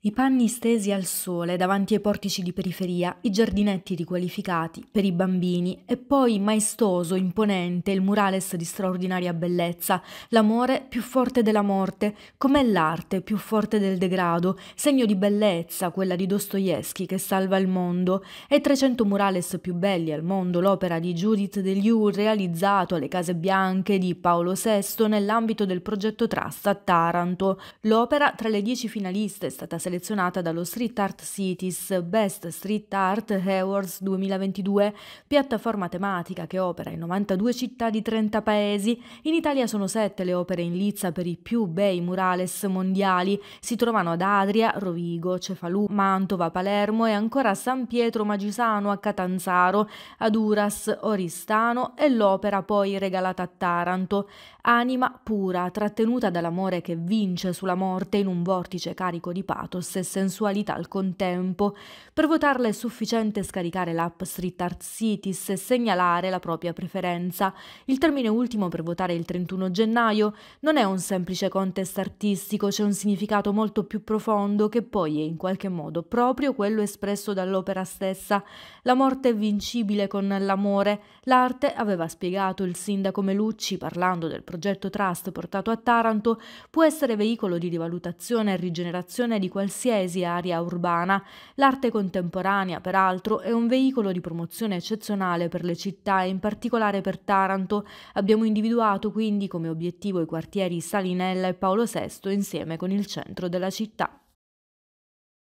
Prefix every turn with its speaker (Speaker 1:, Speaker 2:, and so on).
Speaker 1: I panni stesi al sole davanti ai portici di periferia, i giardinetti riqualificati per i bambini e poi maestoso, imponente, il murales di straordinaria bellezza, l'amore più forte della morte, com'è l'arte più forte del degrado, segno di bellezza quella di Dostoevsky che salva il mondo, e 300 murales più belli al mondo, l'opera di Judith Deliu realizzato alle Case Bianche di Paolo VI nell'ambito del progetto Trust a Taranto. L'opera tra le dieci finaliste è stata selezionata dallo Street Art Cities Best Street Art Awards 2022, piattaforma tematica che opera in 92 città di 30 paesi. In Italia sono sette le opere in lizza per i più bei murales mondiali. Si trovano ad Adria, Rovigo, Cefalù, Mantova, Palermo e ancora a San Pietro Magisano, a Catanzaro, ad Uras, Oristano e l'opera poi regalata a Taranto. Anima pura, trattenuta dall'amore che vince sulla morte in un vortice carico di pato status e sensualità al contempo. Per votarla è sufficiente scaricare l'app Street Art Cities e segnalare la propria preferenza. Il termine ultimo per votare il 31 gennaio non è un semplice contest artistico, c'è un significato molto più profondo che poi è in qualche modo proprio quello espresso dall'opera stessa. La morte è vincibile con l'amore. L'arte, aveva spiegato il sindaco Melucci parlando del progetto Trust portato a Taranto, può essere veicolo di rivalutazione e rigenerazione di qualsiasi qualsiasi area urbana. L'arte contemporanea, peraltro, è un veicolo di promozione eccezionale per le città e in particolare per Taranto. Abbiamo individuato quindi come obiettivo i quartieri Salinella e Paolo VI insieme con il centro della città.